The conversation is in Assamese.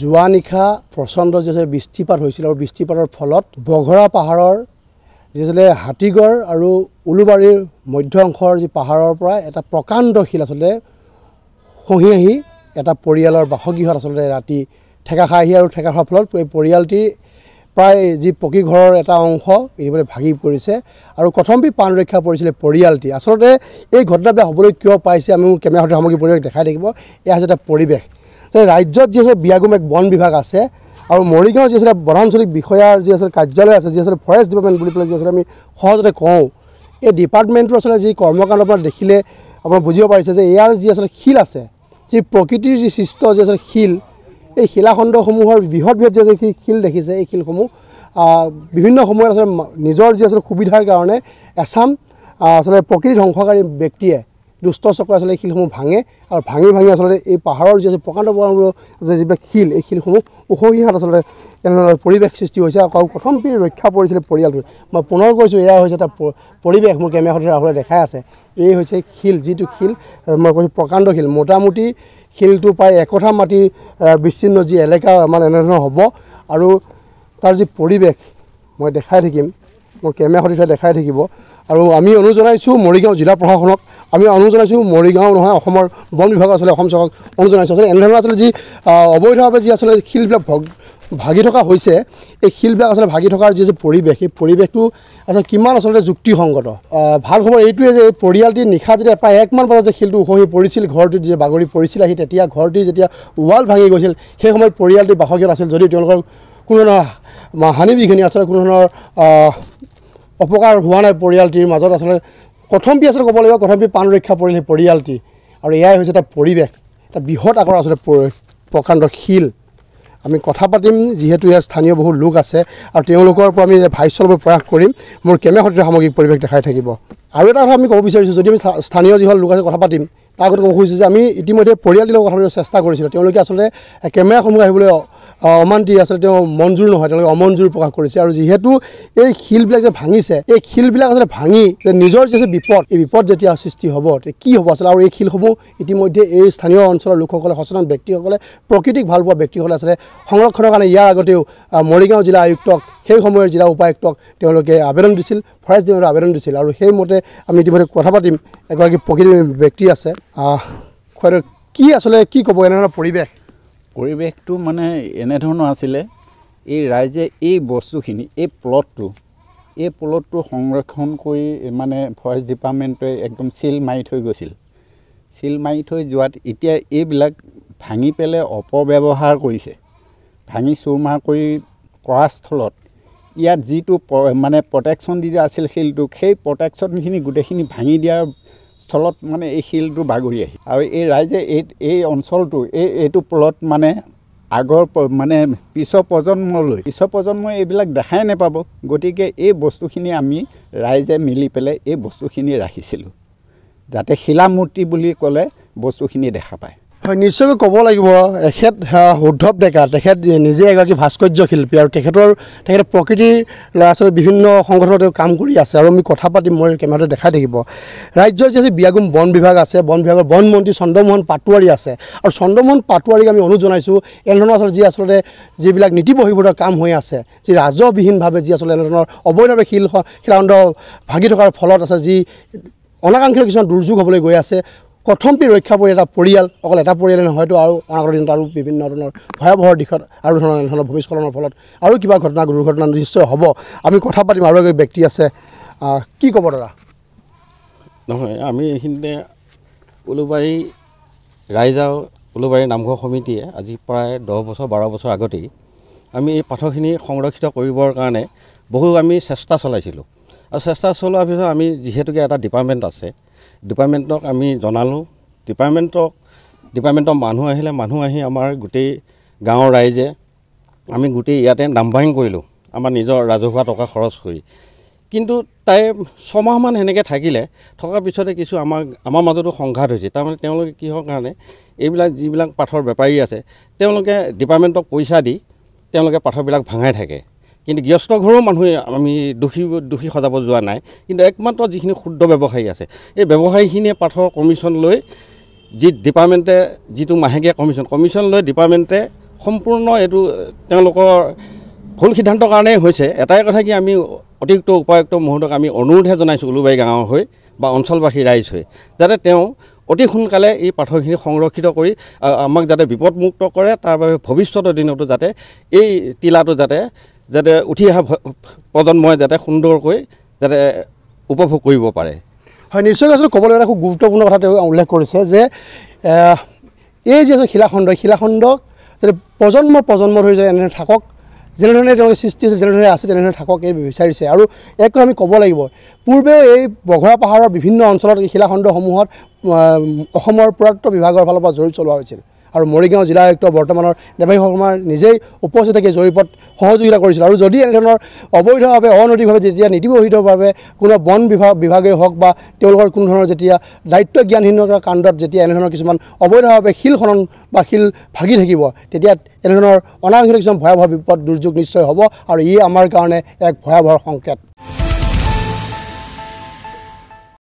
যোৱা নিশা প্ৰচণ্ড যিহেতু বৃষ্টিপাত হৈছিল আৰু বৃষ্টিপাতৰ ফলত বঘৰা পাহাৰৰ যিহেতু হাতীগড় আৰু উলুবাৰীৰ মধ্য অংশৰ যি পাহাৰৰ পৰা এটা প্ৰকাণ্ড শিল আচলতে খহি আহি এটা পৰিয়ালৰ বাসগৃহত আচলতে ৰাতি ঠেকা খাই আহি আৰু ঠেকা খোৱাৰ ফলত এই পৰিয়ালটিৰ প্ৰায় যি পকী ঘৰৰ এটা অংশ এইবাৰে ভাগি পৰিছে আৰু কথম্পি প্ৰাণ ৰক্ষা পৰিছিলে পৰিয়ালটি আচলতে এই ঘটনাবিলাক হ'বলৈ কিয় পাইছে আমি কেমেৰা সামগ্ৰী পৰিৱেশ দেখাই থাকিব এয়া হৈছে এটা পৰিৱেশ যে ৰাজ্যত যি আছে বিয়াগুম এক বন বিভাগ আছে আৰু মৰিগাঁৱৰ যি আছিলে বনাঞ্চলিক বিষয়াৰ যি আছিলে কাৰ্যালয় আছে যি আছিলে ফৰেষ্ট ডিপাৰ্টমেণ্ট বুলি পেলাই যি আচলতে আমি সহজতে কওঁ এই ডিপাৰ্টমেণ্টটোৰ আচলতে যি কৰ্মকাণ্ড আপোনাৰ দেখিলে আপোনাৰ বুজিব পাৰিছে যে ইয়াৰ যি আচলতে শিল আছে যি প্ৰকৃতিৰ যি সৃষ্ট যি আচলতে শিল এই শিলাখণ্ডসমূহৰ বৃহৎ বৃহৎ যি আছে শিল দেখিছে এই শিলসমূহ বিভিন্ন সময়ত আচলতে নিজৰ যি আচলতে সুবিধাৰ কাৰণে এচাম আচলতে প্ৰকৃতি ধ্বংসকাৰী ব্যক্তিয়ে দুষ্ট চক্ৰ আচলতে শিলসমূহ ভাঙে আৰু ভাঙি ভাঙি আচলতে এই পাহাৰৰ যি আছে প্ৰকাণ্ড প্ৰকাণ্ড যিবিলাক শিল এই শিলসমূহ উখহীহাত আচলতে এনেধৰণৰ পৰিৱেশ সৃষ্টি হৈছে আৰু প্ৰথম পিঢ়ি ৰক্ষা পৰিছিলে পৰিয়ালটোৱে মই পুনৰ কৈছোঁ এয়া হৈছে এটা পৰিৱেশ মোৰ কেমেৰা আচলতে দেখাই আছে এই হৈছে শিল যিটো শিল মই কৈছোঁ প্ৰকাণ্ড শিল মোটামুটি শিলটো প্ৰায় একোঠা মাটিৰ বিচ্ছিন্ন যি এলেকা আমাৰ এনেধৰণৰ হ'ব আৰু তাৰ যি পৰিৱেশ মই দেখাই থাকিম মোৰ কেমেৰা সদৃশ দেখাই থাকিব আৰু আমি অনুৰোধ জনাইছোঁ মৰিগাঁও জিলা প্ৰশাসনক আমি অনুৰোধ জনাইছোঁ মৰিগাঁও নহয় অসমৰ বন বিভাগ আচলতে অসম চৰকাৰক অনুৰোধ জনাইছোঁ আচলতে এনেধৰণৰ আচলতে যি অবৈধভাৱে যি আচলতে শিলবিলাক ভগ ভাগি থকা হৈছে এই শিলবিলাক আচলতে ভাগি থকাৰ যি আছে পৰিৱেশ সেই পৰিৱেশটো আচলতে কিমান আচলতে যুক্তিসংগত ভাল খবৰ এইটোৱে যে এই পৰিয়ালটি নিশা যেতিয়া প্ৰায় একমান বজাত যে শিলটো উখহি পৰিছিল ঘৰটোত যে বাগৰি পৰিছিল আহি তেতিয়া ঘৰটি যেতিয়া ৱাল ভাঙি গৈছিল সেই সময়ত পৰিয়ালটি বাসগৃহত আছিল যদি তেওঁলোকৰ কোনো ধৰণৰ হানি বিঘিনি আচলতে কোনো ধৰণৰ অপকাৰ হোৱা নাই পৰিয়ালটিৰ মাজত আচলতে কথম্পি আচলতে ক'ব লাগিব কথম্পি প্ৰাণৰক্ষা পৰিল সেই পৰিয়ালটি আৰু এয়াই হৈছে এটা পৰিৱেশ এটা বৃহৎ আগৰ আচলতে প্ৰকাণ্ড শিল আমি কথা পাতিম যিহেতু ইয়াৰ স্থানীয় বহু লোক আছে আৰু তেওঁলোকৰ পৰা আমি ভাইচ চলাব প্ৰয়াস কৰিম মোৰ কেমেৰা সৈতে সামগ্ৰিক পৰিৱেশ দেখাই থাকিব আৰু এটা কথা আমি ক'ব বিচাৰিছোঁ যদি আমি স্থানীয় যিসকল লোক আছে কথা পাতিম তাৰ আগতে ক'ব খুজিছোঁ যে আমি ইতিমধ্যে পৰিয়ালটিৰ লগত কথা পাতিবলৈ চেষ্টা কৰিছিলোঁ তেওঁলোকে আচলতে কেমেৰাসমূহ আহিবলৈ অমান্তি আচলতে তেওঁ মঞ্জুৰ নহয় তেওঁলোকে অমঞ্জুৰ প্ৰকাশ কৰিছে আৰু যিহেতু এই শিলবিলাক যে ভাঙিছে এই শিলবিলাক আচলতে ভাঙি যে নিজৰ যে বিপদ এই বিপদ যেতিয়া সৃষ্টি হ'ব কি হ'ব আচলতে আৰু এই শিলসমূহ ইতিমধ্যে এই স্থানীয় অঞ্চলৰ লোকসকলে সচেতন ব্যক্তিসকলে প্ৰকৃতিক ভাল পোৱা ব্যক্তিসকলে আচলতে সংৰক্ষণৰ কাৰণে ইয়াৰ আগতেও মৰিগাঁও জিলা আয়ুক্তক সেই সময়ৰ জিলা উপায়ুক্তক তেওঁলোকে আবেদন দিছিল ফৰেষ্ট ডিপাৰ্টমেণ্ট আবেদন দিছিল আৰু সেইমতে আমি ইতিমধ্যে কথা পাতিম এগৰাকী প্ৰকৃতি ব্যক্তি আছে কি আচলতে কি ক'ব এনেধৰণৰ পৰিৱেশ পৰিৱেশটো মানে এনেধৰণৰ আছিলে এই ৰাইজে এই বস্তুখিনি এই প্লটটো এই প্লটটো সংৰক্ষণ কৰি মানে ফৰেষ্ট ডিপাৰ্টমেণ্টে একদম চিল মাৰি থৈ গৈছিল চিল মাৰি থৈ যোৱাত এতিয়া এইবিলাক ভাঙি পেলাই অপব্যৱহাৰ কৰিছে ভাঙি চুৰমাৰ কৰি কৰা স্থলত ইয়াত যিটো মানে প্ৰটেকশ্যন দি দিয়া আছিল চিলটোক সেই প্ৰটেকশ্যনখিনি গোটেইখিনি ভাঙি দিয়াৰ স্থলত মানে এই শিলটো বাগৰি আহি আৰু এই ৰাইজে এই এই অঞ্চলটো এই এইটো পলত মানে আগৰ মানে পিছৰ প্ৰজন্মলৈ পিছৰ প্ৰজন্মই এইবিলাক দেখাই নাপাব গতিকে এই বস্তুখিনি আমি ৰাইজে মিলি পেলাই এই বস্তুখিনি ৰাখিছিলোঁ যাতে শিলামূৰ্তি বুলি ক'লে বস্তুখিনি দেখা পায় হয় নিশ্চয়কৈ ক'ব লাগিব এখেত উদ্ধৱ ডেকা তেখেত নিজে এগৰাকী ভাস্কৰ্য শিল্পী আৰু তেখেতৰ তেখেতে প্ৰকৃতিৰ ল'ৰা ছোৱালী বিভিন্ন সংগঠনতে কাম কৰি আছে আৰু আমি কথা পাতি মই কেমেৰাটো দেখাই থাকিব ৰাজ্যৰ যি আছে বিয়াগুম বন বিভাগ আছে বন বিভাগৰ বন মন্ত্ৰী চন্দ্ৰমোহন পাটোৱাৰী আছে আৰু চন্দ্ৰমোহন পাটোৱাৰীক আমি অনুৰোধ জনাইছোঁ এনেধৰণৰ আচলতে যি আচলতে যিবিলাক নীতি বহিবোৰৰ কাম হৈ আছে যি ৰাজহবিহীনভাৱে যি আচলতে এনেধৰণৰ অবৈধভাৱে শিল শিলাখণ্ড ভাগি থকাৰ ফলত আছে যি অনাকাংক্ষিত কিছুমান দুৰ্যোগ হ'বলৈ গৈ আছে কথম্পি ৰক্ষা পৰি এটা পৰিয়াল অকল এটা পৰিয়ালে নহয়তো আৰু অনাগত দিনত আৰু বিভিন্ন ধৰণৰ ভয়াৱহ দিশত আৰু ধৰণৰ ধৰণৰ ভূমিস্খলনৰ ফলত আৰু কিবা ঘটনা দুৰ্ঘটনা নিশ্চয় হ'ব আমি কথা পাতিম আৰু এগৰাকী ব্যক্তি আছে কি ক'ব দাদা নহয় আমি এইখিনিতে উলুবাৰী ৰাইজ আৰু উলুবাৰী নামঘৰ সমিতিয়ে আজি প্ৰায় দহ বছৰ বাৰ বছৰ আগতেই আমি এই পাথৰখিনি সংৰক্ষিত কৰিবৰ কাৰণে বহু আমি চেষ্টা চলাইছিলোঁ আৰু চেষ্টা চলোৱাৰ পিছত আমি যিহেতুকে এটা ডিপাৰ্টমেণ্ট আছে ডিপাৰ্টমেণ্টক আমি জনালোঁ ডিপাৰ্টমেণ্টক ডিপাৰ্টমেণ্টৰ মানুহ আহিলে মানুহ আহি আমাৰ গোটেই গাঁৱৰ ৰাইজে আমি গোটেই ইয়াতে নাম্বাৰিং কৰিলোঁ আমাৰ নিজৰ ৰাজহুৱা টকা খৰচ কৰি কিন্তু তাই ছমাহমান সেনেকৈ থাকিলে থকাৰ পিছতে কিছু আমাক আমাৰ মাজতো সংঘাত হৈছে তাৰমানে তেওঁলোকে কিহৰ কাৰণে এইবিলাক যিবিলাক পাথৰ বেপাৰী আছে তেওঁলোকে ডিপাৰ্টমেণ্টক পইচা দি তেওঁলোকে পাথৰবিলাক ভাঙাই থাকে কিন্তু গৃহস্থ ঘৰৰ মানুহে আমি দোষী দোষী সজাব যোৱা নাই কিন্তু একমাত্ৰ যিখিনি শুদ্ধ ব্যৱসায়ী আছে এই ব্যৱসায়ীখিনিয়ে পাঠৰ কমিশ্যন লৈ যি ডিপাৰ্টমেণ্টে যিটো মাহেকীয়া কমিশ্যন কমিশ্যন লৈ ডিপাৰ্টমেণ্টে সম্পূৰ্ণ এইটো তেওঁলোকৰ ভুল সিদ্ধান্তৰ কাৰণেই হৈছে এটাই কথা কি আমি অতিৰিক্ত উপায়ুক্ত মহোদয়ক আমি অনুৰোধহে জনাইছোঁ উলুবাৰী গাঁৱৰ হৈ বা অঞ্চলবাসী ৰাইজ হৈ যাতে তেওঁ অতি সোনকালে এই পাথৰখিনি সংৰক্ষিত কৰি আমাক যাতে বিপদমুক্ত কৰে তাৰ বাবে ভৱিষ্যতৰ দিনতো যাতে এই টিলাটো যাতে যাতে উঠি অহা প্ৰজন্মই যাতে সুন্দৰকৈ যাতে উপভোগ কৰিব পাৰে হয় নিশ্চয়কৈ আচলতে ক'বলৈ গ'লে খুব গুৰুত্বপূৰ্ণ কথা তেওঁ উল্লেখ কৰিছে যে এই যি আছে শিলাখণ্ড শিলাখণ্ড যাতে প্ৰজন্ম প্ৰজন্ম ধৰি যায় এনেধৰণে থাকক যেনেধৰণে তেওঁলোকে সৃষ্টি হৈছে যেনেধৰণে আছে তেনেধৰণে থাকক এই বিচাৰিছে আৰু এক আমি ক'ব লাগিব পূৰ্বেও এই বঘৰা পাহাৰৰ বিভিন্ন অঞ্চলত এই শিলাখণ্ডসমূহত অসমৰ পুৰাত্ব বিভাগৰ ফালৰ পৰা জৰুৰী চলোৱা হৈছিল আৰু মৰিগাঁও জিলা আয়ুক্ত বৰ্তমানৰ নিৰ্বাহী শৰ্মাৰ নিজেই উপস্থিত থাকি জৰীপত সহযোগিতা কৰিছিল আৰু যদি এনেধৰণৰ অবৈধভাৱে অনৈতিকভাৱে যেতিয়া নীতিবহিতভাৱে কোনো বন বিভাগ বিভাগেই হওক বা তেওঁলোকৰ কোনো ধৰণৰ যেতিয়া দায়িত্ব জ্ঞানহীনতাৰ কাণ্ডত যেতিয়া এনেধৰণৰ কিছুমান অবৈধভাৱে শিল খনন বা শিল ভাগি থাকিব তেতিয়া এনেধৰণৰ অনাংশিক কিছুমান ভয়াৱহ বিপদ দুৰ্যোগ নিশ্চয় হ'ব আৰু ই আমাৰ কাৰণে এক ভয়াৱহ সংকেত